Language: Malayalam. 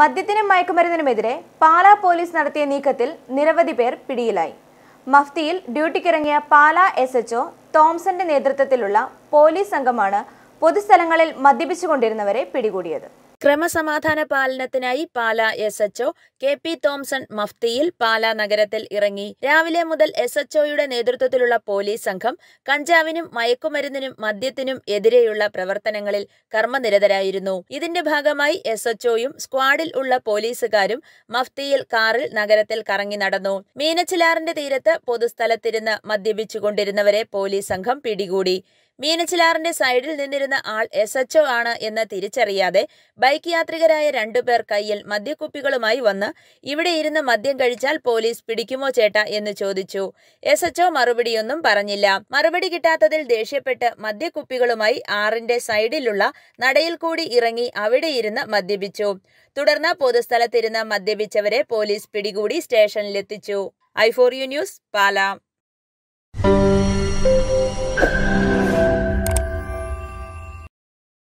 മദ്യത്തിനും മയക്കുമരുന്നിനുമെതിരെ പാലാ പോലീസ് നടത്തിയ നീക്കത്തിൽ നിരവധി പേർ പിടിയിലായി മഫ്തിയിൽ ഡ്യൂട്ടിക്കിറങ്ങിയ പാലാ എസ് ഒ തോംസന്റെ നേതൃത്വത്തിലുള്ള പോലീസ് സംഘമാണ് പൊതുസ്ഥലങ്ങളിൽ മദ്യപിച്ചുകൊണ്ടിരുന്നവരെ പിടികൂടിയത് ക്രമസമാധാന പാലനത്തിനായി Pala S HO K P Thomson മഫ്തിയിൽ പാല നഗരത്തിൽ ഇറങ്ങി രാവിലെ മുതൽ എസ് എച്ച്ഒയുടെ നേതൃത്വത്തിലുള്ള പോലീസ് സംഘം കഞ്ചാവിനും മയക്കുമരുന്നിനും മദ്യത്തിനും എതിരെയുള്ള പ്രവർത്തനങ്ങളിൽ കർമ്മനിരതരായിരുന്നു ഇതിന്റെ ഭാഗമായി എസ് എച്ച്ഒയും സ്ക്വാഡിൽ ഉള്ള പോലീസുകാരും മഫ്തിയിൽ കാറിൽ നഗരത്തിൽ കറങ്ങി നടന്നു മീനച്ചിലാറിന്റെ തീരത്ത് പൊതുസ്ഥലത്തിരുന്ന് മദ്യപിച്ചുകൊണ്ടിരുന്നവരെ പോലീസ് സംഘം പിടികൂടി മീനച്ചിലാറിന്റെ സൈഡിൽ നിന്നിരുന്ന ആൾ എസ് എച്ച് ആണ് എന്ന് തിരിച്ചറിയാതെ ബൈക്ക് യാത്രികരായ രണ്ടുപേർ കയ്യിൽ മദ്യക്കുപ്പികളുമായി വന്ന് ഇവിടെ ഇരുന്ന് മദ്യം കഴിച്ചാൽ പോലീസ് പിടിക്കുമോ ചേട്ട എന്ന് ചോദിച്ചു എസ് എച്ച് മറുപടിയൊന്നും പറഞ്ഞില്ല മറുപടി കിട്ടാത്തതിൽ ദേഷ്യപ്പെട്ട് മദ്യക്കുപ്പികളുമായി ആറിന്റെ സൈഡിലുള്ള നടയിൽ കൂടി ഇറങ്ങി അവിടെ ഇരുന്ന് മദ്യപിച്ചു തുടർന്ന് പൊതുസ്ഥലത്തിരുന്ന് മദ്യപിച്ചവരെ പോലീസ് പിടികൂടി സ്റ്റേഷനിലെത്തിച്ചു ഐ ഫോർ യു ന്യൂസ് പാലാം